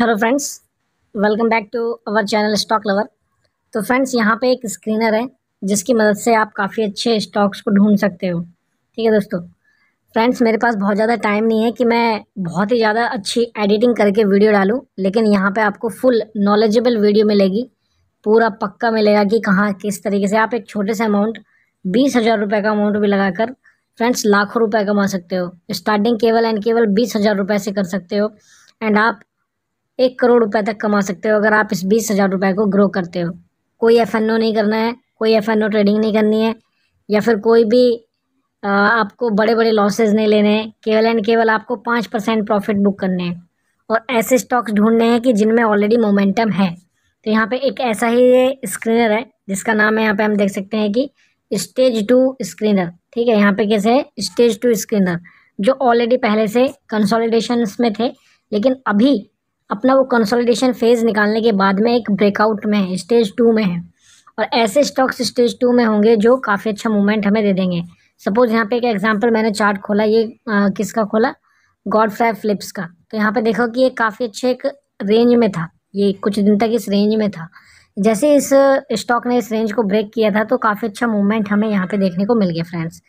hello friends welcome back to our channel stock lover तो friends यहाँ पे एक स्क्रीनर है जिसकी मदद से आप काफ़ी अच्छे स्टॉक्स को ढूंढ सकते हो ठीक है दोस्तों फ्रेंड्स मेरे पास बहुत ज़्यादा टाइम नहीं है कि मैं बहुत ही ज़्यादा अच्छी एडिटिंग करके वीडियो डालूँ लेकिन यहाँ पे आपको फुल नॉलेजेबल वीडियो मिलेगी पूरा पक्का मिलेगा कि कहाँ किस तरीके से आप एक छोटे से अमाउंट बीस हज़ार रुपये का अमाउंट भी लगा कर फ्रेंड्स लाखों रुपए कमा सकते हो स्टार्टिंग केवल एंड केवल बीस हज़ार रुपये से कर सकते हो एंड आप एक करोड़ रुपए तक कमा सकते हो अगर आप इस बीस हज़ार रुपये को ग्रो करते हो कोई एफ नहीं करना है कोई एफ ट्रेडिंग नहीं करनी है या फिर कोई भी आपको बड़े बड़े लॉसेज नहीं लेने हैं केवल एंड केवल आपको पाँच परसेंट प्रॉफिट बुक करने हैं और ऐसे स्टॉक्स ढूंढने हैं कि जिनमें ऑलरेडी मोमेंटम है तो यहाँ पे एक ऐसा ही ये स्क्रीनर है जिसका नाम है यहाँ पे हम देख सकते हैं कि स्टेज टू स्क्रीनर ठीक है यहाँ पे कैसे है स्टेज टू स्क्रीनर जो ऑलरेडी पहले से कंसोलिडेशन में थे लेकिन अभी अपना वो कंसोलिडेशन फेज़ निकालने के बाद में एक ब्रेकआउट में है स्टेज टू में है और ऐसे स्टॉक्स स्टेज टू में होंगे जो काफ़ी अच्छा मूवमेंट हमें दे देंगे सपोज़ यहाँ पे एक एग्जांपल मैंने चार्ट खोला ये आ, किसका खोला गॉड फ्राई फ्लिप्स का तो यहाँ पे देखो कि ये काफ़ी अच्छे एक रेंज में था ये कुछ दिन तक इस रेंज में था जैसे इस स्टॉक uh, ने इस रेंज को ब्रेक किया था तो काफ़ी अच्छा मूवमेंट हमें यहाँ पे देखने को मिल गया फ्रेंड्स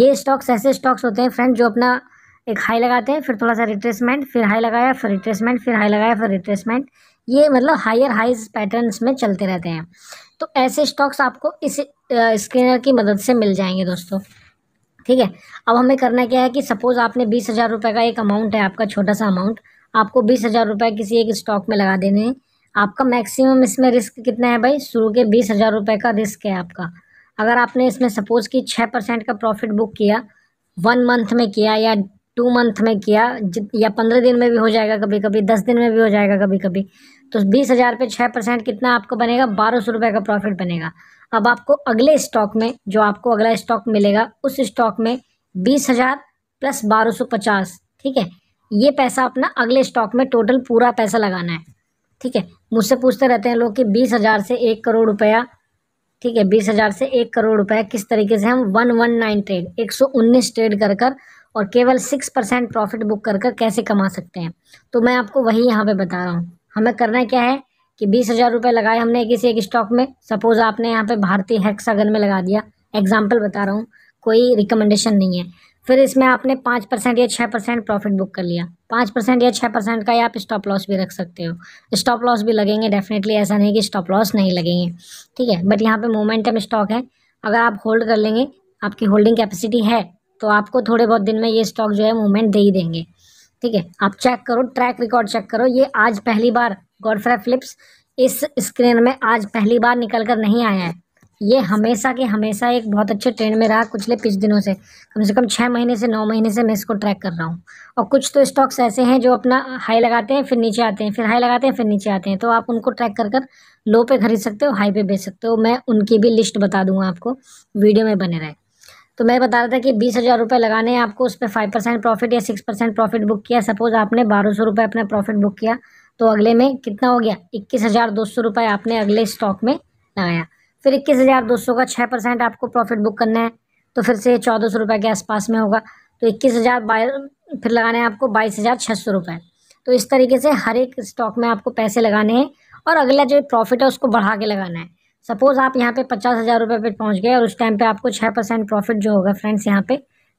ये स्टॉक्स ऐसे स्टॉक्स होते हैं फ्रेंड जो अपना एक हाई लगाते हैं फिर थोड़ा सा रिट्रेसमेंट फिर हाई लगाया फिर रिट्रेसमेंट फिर हाई लगाया फिर रिट्रेसमेंट ये मतलब हायर हाइज पैटर्न में चलते रहते हैं तो ऐसे स्टॉक्स आपको इस स्क्रीनर की मदद से मिल जाएंगे दोस्तों ठीक है अब हमें करना क्या है कि सपोज़ आपने बीस हज़ार रुपये का एक अमाउंट है आपका छोटा सा अमाउंट आपको बीस हज़ार रुपये किसी एक स्टॉक में लगा देने हैं आपका मैक्सिमम इसमें रिस्क कितना है भाई शुरू के बीस हज़ार रुपये का रिस्क है आपका अगर आपने इसमें सपोज़ कि छः परसेंट का प्रॉफिट बुक किया वन मंथ में किया या टू मंथ में किया या पंद्रह दिन में भी हो जाएगा कभी कभी दस दिन में भी हो जाएगा कभी कभी तो बीस हज़ार पे छः परसेंट कितना आपको बनेगा बारह सौ रुपये का प्रॉफिट बनेगा अब आपको अगले स्टॉक में जो आपको अगला स्टॉक मिलेगा उस स्टॉक में बीस हज़ार प्लस बारह सौ पचास ठीक है ये पैसा अपना अगले स्टॉक में टोटल पूरा पैसा लगाना है ठीक है मुझसे पूछते रहते हैं लोग कि बीस हज़ार से एक करोड़ रुपया ठीक है बीस हज़ार से एक करोड़ रुपए किस तरीके से हम वन वन नाइन ट्रेड एक सौ उन्नीस ट्रेड कर कर और केवल सिक्स परसेंट प्रॉफिट बुक कर कर कैसे कमा सकते हैं तो मैं आपको वही यहाँ पे बता रहा हूँ हमें करना क्या है कि बीस हज़ार रुपये लगाए हमने किसी एक स्टॉक में सपोज़ आपने यहाँ पे भारतीय हेक्सागन में लगा दिया एग्जाम्पल बता रहा हूँ कोई रिकमेंडेशन नहीं है फिर इसमें आपने पाँच परसेंट या छः परसेंट प्रॉफिट बुक कर लिया पाँच परसेंट या छः परसेंट का या आप स्टॉप लॉस भी रख सकते हो स्टॉप लॉस भी लगेंगे डेफिनेटली ऐसा नहीं कि स्टॉप लॉस नहीं लगेंगे ठीक है बट यहाँ पे मोमेंटम स्टॉक है अगर आप होल्ड कर लेंगे आपकी होल्डिंग कैपेसिटी है तो आपको थोड़े बहुत दिन में ये स्टॉक जो है मूवमेंट दे ही देंगे ठीक है आप चेक करो ट्रैक रिकॉर्ड चेक करो ये आज पहली बार गॉडफ्रे फ्लिप्स इस स्क्रीन में आज पहली बार निकल कर नहीं आया है ये हमेशा के हमेशा एक बहुत अच्छे ट्रेंड में रहा पिछले दिनों से कम से कम छः महीने से नौ महीने से मैं इसको ट्रैक कर रहा हूँ और कुछ तो स्टॉक्स ऐसे हैं जो अपना हाई लगाते हैं फिर नीचे आते हैं फिर हाई लगाते हैं फिर नीचे आते हैं तो आप उनको ट्रैक कर कर लो पे खरीद सकते हो हाई पे बेच सकते हो मैं उनकी भी लिस्ट बता दूंगा आपको वीडियो में बने रहे तो मैं बता रहा था कि बीस हज़ार रुपये लगाने आपको उस पर फाइव परसेंट प्रॉफिट या सिक्स परसेंट प्रॉफिट बुक किया सपोज़ आपने बारह सौ रुपये अपना प्रॉफिट बुक किया तो अगले में कितना हो गया इक्कीस हज़ार दो सौ रुपये आपने अगले स्टॉक में लगाया फिर इक्कीस हज़ार दो सौ का छः परसेंट आपको प्रॉफिट बुक करना है तो फिर से चौदह सौ रुपये के आसपास में होगा तो इक्कीस हज़ार फिर लगाने हैं आपको बाईस हज़ार छः सौ रुपये तो इस तरीके से हर एक स्टॉक में आपको पैसे लगाने हैं और अगला जो प्रॉफिट है उसको बढ़ा के लगाना है सपोज़ आप यहाँ पे पचास हज़ार रुपये पर पहुँच गए और उस टाइम पे आपको छः परसेंट प्रॉफिट जो होगा फ्रेंड्स यहाँ पे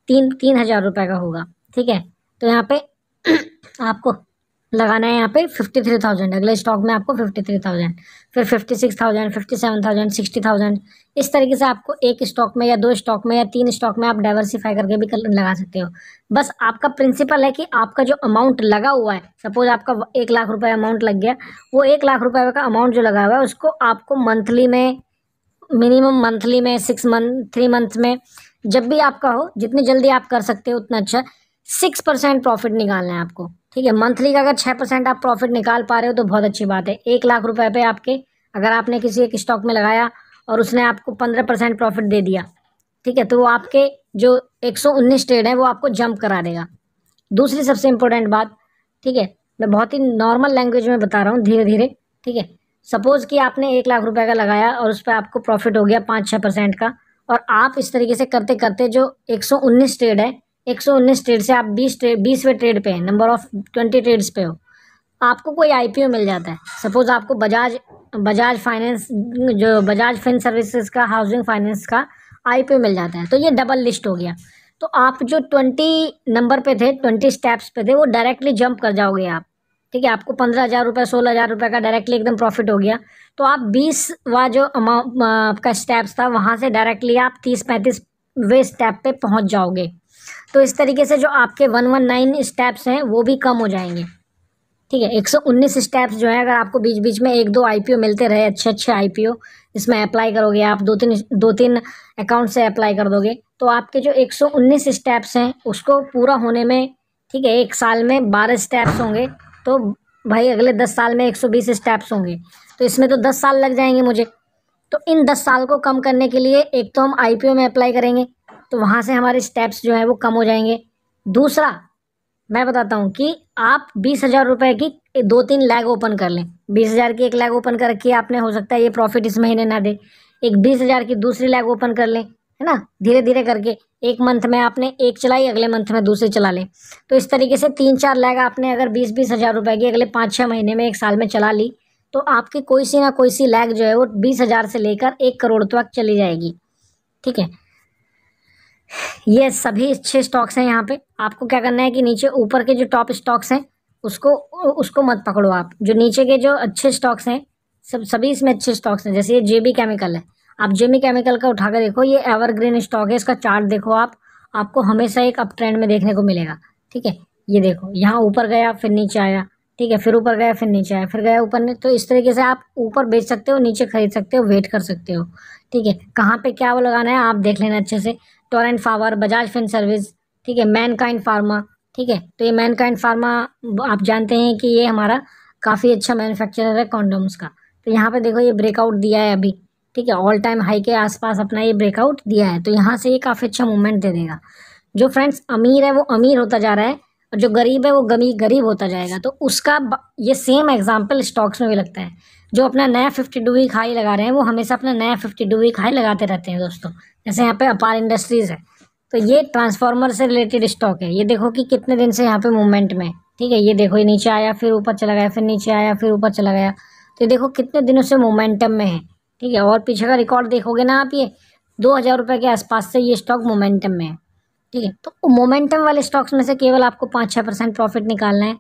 तीन तीन हज़ार रुपये का होगा ठीक है तो यहाँ पे आपको लगाना है यहाँ पे फिफ्टी थ्री थाउजेंड अगले स्टॉक में आपको फिफ्टी थ्री थाउजेंड फिर fifty six thousand fifty seven thousand sixty thousand इस तरीके से आपको एक स्टॉक में या दो स्टॉक में या तीन स्टॉक में आप डाइवर्सिफाई करके भी लगा सकते हो बस आपका प्रिंसिपल है कि आपका जो अमाउंट लगा हुआ है सपोज आपका एक लाख रुपये अमाउंट लग गया वो एक लाख रुपये का अमाउंट जो लगा हुआ है उसको आपको मंथली में मिनिमम मंथली में सिक्स मंथ थ्री मंथ में जब भी आपका हो जितनी जल्दी आप कर सकते हो उतना अच्छा सिक्स परसेंट प्रॉफिट निकालना है आपको ठीक है मंथली का अगर छः परसेंट आप प्रॉफिट निकाल पा रहे हो तो बहुत अच्छी बात है एक लाख रुपए पे आपके अगर आपने किसी एक स्टॉक में लगाया और उसने आपको पंद्रह परसेंट प्रॉफिट दे दिया ठीक है तो वो आपके जो एक सौ उन्नीस ट्रेड है वो आपको जंप करा देगा दूसरी सबसे इम्पोर्टेंट बात ठीक है मैं बहुत ही नॉर्मल लैंग्वेज में बता रहा हूँ धीरे धीरे ठीक है सपोज़ कि आपने एक लाख रुपए का लगाया और उस पर आपको प्रॉफिट हो गया पाँच छः परसेंट का और आप इस तरीके से करते करते जो एक सौ उन्नीस ट्रेड है एक सौ उन्नीस ट्रेड से आप बीस ट्रेड बीसवें ट्रेड पे हैं नंबर ऑफ ट्वेंटी ट्रेड्स पे हो आपको कोई आईपीओ मिल जाता है सपोज़ आपको बजाज बजाज फाइनेंस जो बजाज फिन सर्विसेज का हाउसिंग फाइनेंस का आईपीओ मिल जाता है तो ये डबल लिस्ट हो गया तो आप जो ट्वेंटी नंबर पे थे ट्वेंटी स्टेप्स पे थे वो डायरेक्टली जंप कर जाओगे आप ठीक है आपको पंद्रह हज़ार रुपये सोलह हज़ार रुपये का डायरेक्टली एकदम प्रॉफिट हो गया तो आप बीस वा जो अमाउंट का स्टेप्स था वहाँ से डायरेक्टली आप तीस पैंतीस वे स्टेप पे पहुँच जाओगे तो इस तरीके से जो आपके वन वन नाइन स्टेप्स हैं वो भी कम हो जाएंगे ठीक है एक सौ उन्नीस स्टेप्स जो है अगर आपको बीच बीच में एक दो आईपीओ मिलते रहे अच्छे अच्छे आईपीओ इसमें अप्लाई करोगे आप दो तीन दो तीन अकाउंट से अप्लाई कर दोगे तो आपके जो एक सौ उन्नीस स्टेप्स हैं उसको पूरा होने में ठीक है एक साल में बारह स्टेप्स होंगे तो भाई अगले दस साल में एक सौ बीस स्टेप्स होंगे तो इसमें तो दस साल लग जाएंगे मुझे तो इन दस साल को कम करने के लिए एक तो हम आईपीओ में अप्लाई करेंगे तो वहाँ से हमारे स्टेप्स जो हैं वो कम हो जाएंगे दूसरा मैं बताता हूँ कि आप बीस हज़ार रुपये की दो तीन लैग ओपन कर लें बीस हज़ार की एक लैग ओपन कर रखी है आपने हो सकता है ये प्रॉफिट इस महीने ना दे एक बीस हज़ार की दूसरी लैग ओपन कर लें है ना धीरे धीरे करके एक मंथ में आपने एक चलाई अगले मंथ में दूसरी चला लें तो इस तरीके से तीन चार लैग आपने अगर बीस बीस हज़ार रुपये की अगले पाँच छः महीने में एक साल में चला ली तो आपकी कोई सी ना कोई सी लैग जो है वो बीस हज़ार से लेकर एक करोड़ तक चली जाएगी ठीक है ये सभी अच्छे स्टॉक्स हैं यहाँ पे आपको क्या करना है कि नीचे ऊपर के जो टॉप स्टॉक्स हैं उसको उसको मत पकड़ो आप जो नीचे के जो अच्छे स्टॉक्स हैं सब सभी इसमें अच्छे स्टॉक्स हैं जैसे ये जेबी केमिकल है आप जेबी केमिकल का उठाकर देखो ये एवरग्रीन स्टॉक है इसका चार्ट देखो आप आपको हमेशा एक अप ट्रेंड में देखने को मिलेगा ठीक है ये देखो यहाँ ऊपर गया फिर नीचे आया ठीक है फिर ऊपर गया फिर नीचे आया फिर गया ऊपर नहीं तो इस तरीके से आप ऊपर बेच सकते हो नीचे खरीद सकते हो वेट कर सकते हो ठीक है कहाँ पे क्या वो लगाना है आप देख लेना अच्छे से Torrent power Bajaj fin service ठीक है मैन काइंड फार्मा ठीक है तो ये मैन काइंड फार्मा आप जानते हैं कि ये हमारा काफ़ी अच्छा मैन्युफैक्चरर है कॉन्डोम्स का तो यहाँ पर देखो ये ब्रेकआउट दिया है अभी ठीक है ऑल टाइम हाई के आसपास अपना ये ब्रेकआउट दिया है तो यहाँ से ये काफ़ी अच्छा मूवमेंट दे देगा जो फ्रेंड्स अमीर है वो अमीर होता जा रहा है और जो गरीब है वो गमी गरीब होता जाएगा तो उसका ये सेम एग्जाम्पल स्टॉक्स में भी लगता है जो अपना नया फिफ्टी टू वीक हाई लगा रहे हैं वो हमेशा अपना नया फिफ्टी टू वीक हाई लगाते रहते हैं दोस्तों जैसे यहाँ पे अपार इंडस्ट्रीज़ है तो ये ट्रांसफार्मर से रिलेटेड स्टॉक है ये देखो कि कितने दिन से यहाँ पे मूवमेंट में ठीक है ये देखो ये नीचे आया फिर ऊपर चला गया फिर नीचे आया फिर ऊपर चला गया तो ये देखो कितने दिनों से मोमेंटम में है ठीक है और पीछे का रिकॉर्ड देखोगे ना आप ये दो हज़ार रुपये के आसपास से ये स्टॉक मोमेंटम में है ठीक है तो मोमेंटम वाले स्टॉक्स में से केवल आपको पाँच छः परसेंट प्रॉफिट निकालना है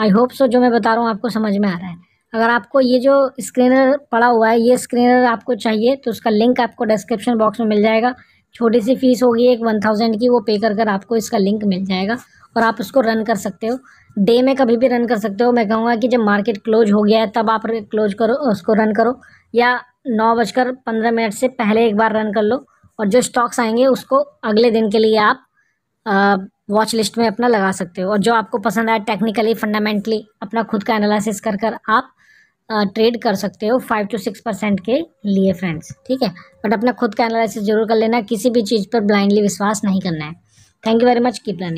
आई होप सो जो मैं बता रहा हूँ आपको समझ में आ रहा है अगर आपको ये जो स्क्रीनर पड़ा हुआ है ये स्क्रीनर आपको चाहिए तो उसका लिंक आपको डिस्क्रिप्शन बॉक्स में मिल जाएगा छोटी सी फीस होगी एक वन थाउजेंड की वो पे कर कर आपको इसका लिंक मिल जाएगा और आप उसको रन कर सकते हो डे में कभी भी रन कर सकते हो मैं कहूँगा कि जब मार्केट क्लोज हो गया है तब आप क्लोज करो उसको रन करो या नौ बजकर पंद्रह मिनट से पहले एक बार रन कर लो और जो स्टॉक्स आएंगे उसको अगले दिन के लिए आप वॉच लिस्ट में अपना लगा सकते हो और जो आपको पसंद आए टेक्निकली फंडामेंटली अपना खुद का एनालिसिस कर कर आप ट्रेड कर सकते हो फाइव टू सिक्स परसेंट के लिए फ्रेंड्स ठीक है बट अपना खुद का एनालिसिस जरूर कर लेना किसी भी चीज़ पर ब्लाइंडली विश्वास नहीं करना है thank you very much keep learning